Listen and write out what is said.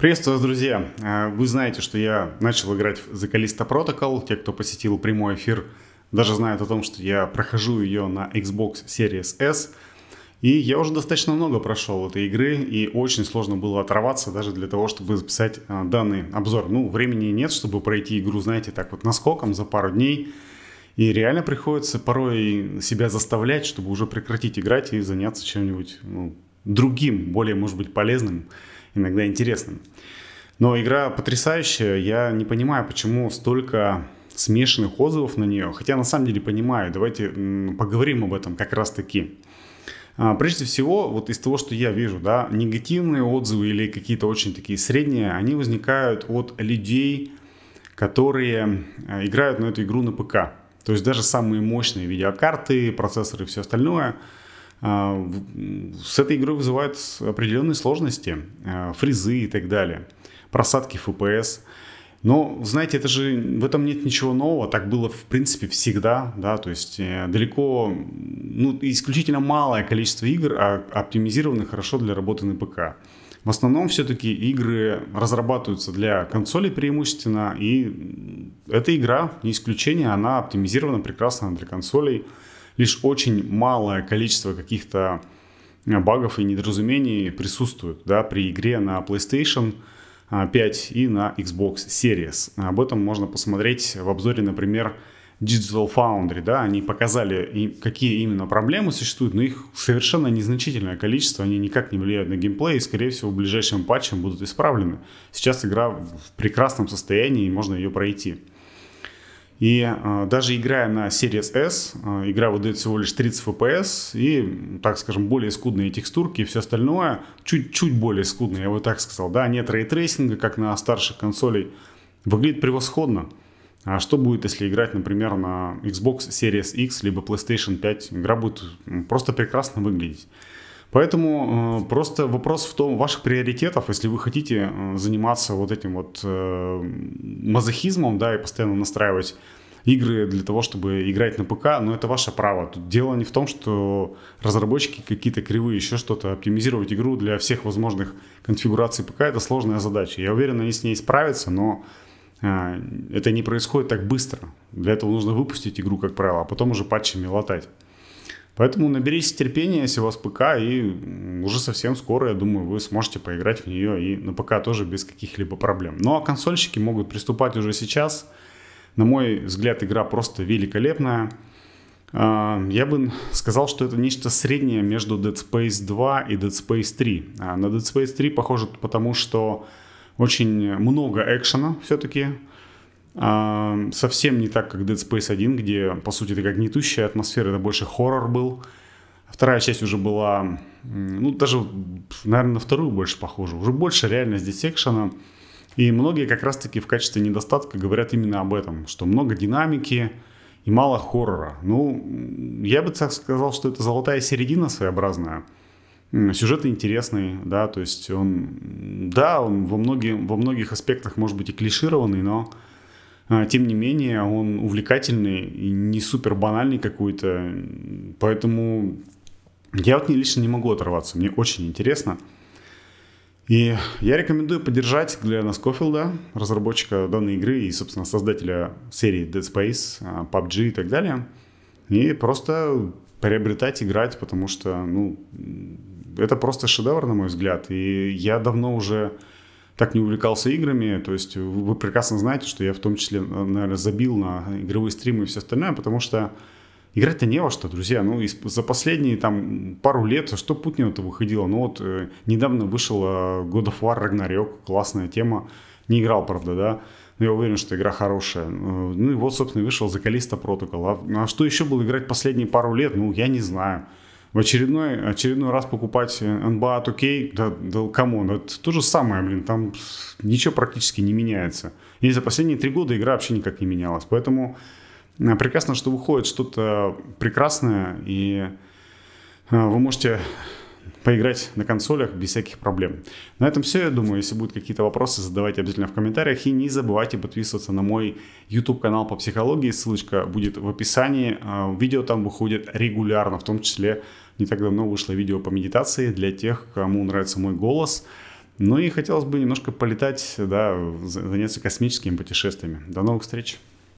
Приветствую вас, друзья! Э, вы знаете, что я начал играть за Callisto Protocol. Те, кто посетил прямой эфир, даже знают о том, что я прохожу ее на Xbox Series S. И я уже достаточно много прошел этой игры, и очень сложно было оторваться даже для того, чтобы записать э, данный обзор. Ну, времени нет, чтобы пройти игру, знаете, так вот наскоком за пару дней. И реально приходится порой себя заставлять, чтобы уже прекратить играть и заняться чем-нибудь ну, другим, более, может быть, полезным, иногда интересным. Но игра потрясающая, я не понимаю, почему столько смешанных отзывов на нее, хотя на самом деле понимаю, давайте поговорим об этом как раз таки. А, прежде всего, вот из того, что я вижу, да, негативные отзывы или какие-то очень такие средние, они возникают от людей, которые а, играют на эту игру на ПК. То есть даже самые мощные видеокарты, процессоры и все остальное – а, с этой игрой вызывают определенные сложности, а, фризы и так далее, просадки FPS. Но, знаете, это же, в этом нет ничего нового, так было, в принципе, всегда, да, то есть э, далеко, ну, исключительно малое количество игр а, оптимизированы хорошо для работы на ПК. В основном все-таки игры разрабатываются для консолей преимущественно, и эта игра, не исключение, она оптимизирована прекрасно для консолей, лишь очень малое количество каких-то э, багов и недоразумений присутствует, да, при игре на PlayStation 5 а, и на Xbox Series. Об этом можно посмотреть в обзоре, например, Digital Foundry, да, они показали, какие именно проблемы существуют, но их совершенно незначительное количество, они никак не влияют на геймплей и, скорее всего, в ближайшем патче будут исправлены. Сейчас игра в прекрасном состоянии, и можно ее пройти. И э, даже играя на Series S, э, игра выдает всего лишь 30 FPS и, так скажем, более скудные текстурки и все остальное. Чуть-чуть более скудные, я бы так сказал. Да, нет рейтрейсинга, как на старших консолей. Выглядит превосходно. А что будет, если играть, например, на Xbox Series X либо PlayStation 5? Игра будет просто прекрасно выглядеть. Поэтому э, просто вопрос в том, ваших приоритетов, если вы хотите э, заниматься вот этим вот э, мазохизмом, да, и постоянно настраивать игры для того, чтобы играть на ПК, но это ваше право. Тут дело не в том, что разработчики какие-то кривые, еще что-то. Оптимизировать игру для всех возможных конфигураций ПК — это сложная задача. Я уверен, они с ней справятся, но это не происходит так быстро. Для этого нужно выпустить игру, как правило, а потом уже патчами латать. Поэтому наберитесь терпения, если у вас ПК, и уже совсем скоро, я думаю, вы сможете поиграть в нее и на ПК тоже без каких-либо проблем. Ну а консольщики могут приступать уже сейчас. На мой взгляд, игра просто великолепная. А, я бы сказал, что это нечто среднее между Dead Space 2 и Dead Space 3. А на Dead Space 3 похоже потому, что очень много экшена все-таки. Совсем не так, как Dead Space 1, где, по сути, это такая гнетущая атмосфера, это больше хоррор был. Вторая часть уже была, ну, даже, наверное, на вторую больше похожа. Уже больше реально здесь экшена. И многие как раз-таки в качестве недостатка говорят именно об этом, что много динамики и мало хоррора. Ну, я бы так сказал, что это золотая середина своеобразная. Сюжет интересный, да, то есть он, да, он во, многие, во многих аспектах может быть и клишированный, но а, тем не менее, он увлекательный и не супер банальный какой-то. Поэтому я вот лично не могу оторваться. Мне очень интересно. И я рекомендую поддержать Глена Скофилда, разработчика данной игры и, собственно, создателя серии Dead Space, PUBG а, и так далее. И просто приобретать, играть, потому что, ну, это просто шедевр, на мой взгляд. И я давно уже так не увлекался играми. То есть вы прекрасно знаете, что я в том числе, э, наверное, забил на игровые стримы и все остальное, потому что играть-то не во что, друзья. Ну, за последние там пару лет что Путина-то выходило? Ну вот э, недавно вышел э, God of War Ragnarok, классная тема. Не играл, правда, да? Но я уверен, что игра хорошая. Э, ну и вот, собственно, вышел за Калиста Протокол. А, а что еще было играть последние пару лет? Ну, я не знаю в очередной, очередной раз покупать NBA э, 2K, да, да камон, это то же самое, блин, там ничего практически не меняется. И за последние три года игра вообще никак не менялась. Поэтому э, прекрасно, что выходит что-то прекрасное, и э, вы можете поиграть на консолях без всяких проблем. На этом все, я думаю. Если будут какие-то вопросы, задавайте обязательно в комментариях. И не забывайте подписываться на мой YouTube-канал по психологии. Ссылочка будет в описании. А, видео там выходит регулярно, в том числе не так давно вышло видео по медитации для тех, кому нравится мой голос. Ну и хотелось бы немножко полетать, да, заняться космическими путешествиями. До новых встреч!